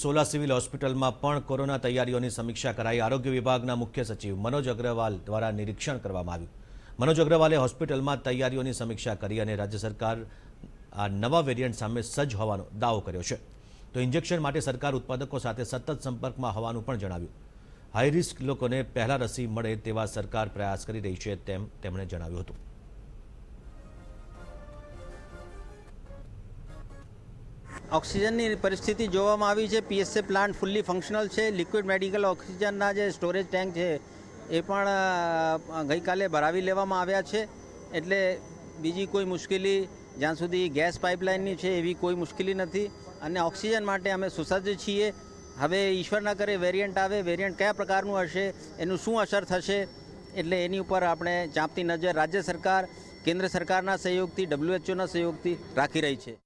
Sola civil હોસ્પિટલમાં પણ corona તૈયારીઓની સમીક્ષા કરાઈ આરોગ્ય વિભાગના મુખ્ય સચિવ મનોજ અગ્રવાલ દ્વારા નિરીક્ષણ કરવામાં આવ્યું મનોજ અગ્રવાલે હોસ્પિટલમાં તૈયારીઓની સમીક્ષા કરી અને રાજ્ય સરકાર આ નવા વેરિયન્ટ સામે સજ્જ હોવાનો દાવો કર્યો છે તો ઇન્જેક્શન માટે સરકાર ઉત્પાદકો સાથે સતત સંપર્કમાં હોવાનું પણ જણાવ્યું હાઈ રિસ્ક લોકોને પહેલા રસી મળે તેવા સરકાર પ્રયાસ કરી રહી છે તેમ તેમણે જણાવ્યું હતું ઓક્સિજનની પરિસ્થિતિ જોવામાં આવી છે પીએસએ પ્લાન્ટ ફૂલ્લી ફંક્શનલ છે લિક્વિડ મેડિકલ ઓક્સિજનના જે સ્ટોરેજ ટેન્ક છે એ પણ ગઈકાલે ભરાવી લેવામાં આવ્યા છે એટલે બીજી કોઈ મુશ્કેલી જ્યાં સુધી ગેસ પાઇપલાઇનની છે એવી કોઈ મુશ્કેલી નથી અને ઓક્સિજન માટે અમે સુસજ્જ છીએ હવે ઈશ્વરના કરે વેરિયન્ટ આવે વેરિયન્ટ કયા પ્રકારનું હશે એનું શું અસર થશે એટલે એની ઉપર આપણે ચાંપતી નજર રાજ્ય સરકાર કેન્દ્ર સરકારના સહયોગથી ડબ્લ્યુએચઓના સહયોગથી રાખી રહી છે